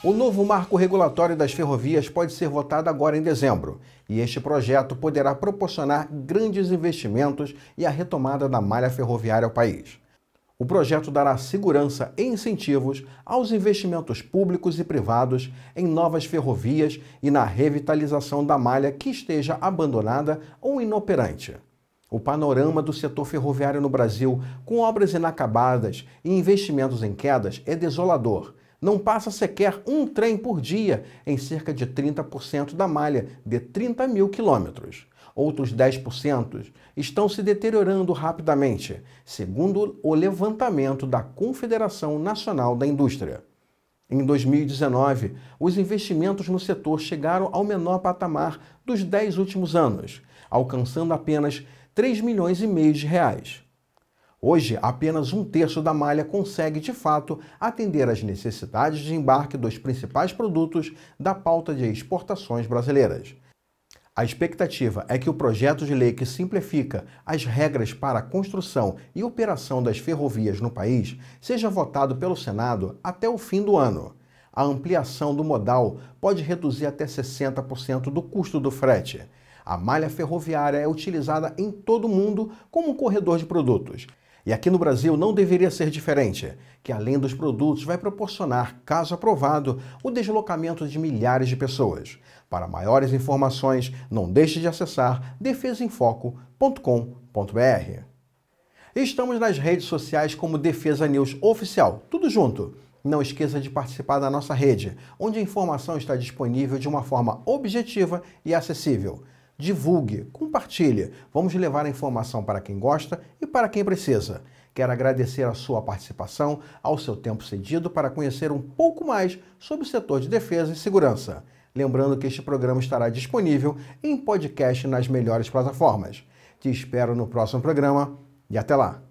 O novo marco regulatório das ferrovias pode ser votado agora em dezembro, e este projeto poderá proporcionar grandes investimentos e a retomada da malha ferroviária ao país. O projeto dará segurança e incentivos aos investimentos públicos e privados em novas ferrovias e na revitalização da malha que esteja abandonada ou inoperante. O panorama do setor ferroviário no Brasil, com obras inacabadas e investimentos em quedas, é desolador não passa sequer um trem por dia em cerca de 30% da malha de 30 mil quilômetros. Outros 10% estão se deteriorando rapidamente, segundo o levantamento da Confederação Nacional da Indústria. Em 2019, os investimentos no setor chegaram ao menor patamar dos 10 últimos anos, alcançando apenas 3 milhões e meio de reais. Hoje, apenas um terço da malha consegue, de fato, atender às necessidades de embarque dos principais produtos da pauta de exportações brasileiras. A expectativa é que o projeto de lei que simplifica as regras para a construção e operação das ferrovias no país seja votado pelo Senado até o fim do ano. A ampliação do modal pode reduzir até 60% do custo do frete. A malha ferroviária é utilizada em todo o mundo como um corredor de produtos e aqui no Brasil não deveria ser diferente, que além dos produtos vai proporcionar, caso aprovado, o deslocamento de milhares de pessoas. Para maiores informações, não deixe de acessar defesaemfoco.com.br. Estamos nas redes sociais como Defesa News Oficial, tudo junto. Não esqueça de participar da nossa rede, onde a informação está disponível de uma forma objetiva e acessível divulgue, compartilhe. Vamos levar a informação para quem gosta e para quem precisa. Quero agradecer a sua participação, ao seu tempo cedido para conhecer um pouco mais sobre o setor de defesa e segurança. Lembrando que este programa estará disponível em podcast nas melhores plataformas. Te espero no próximo programa e até lá!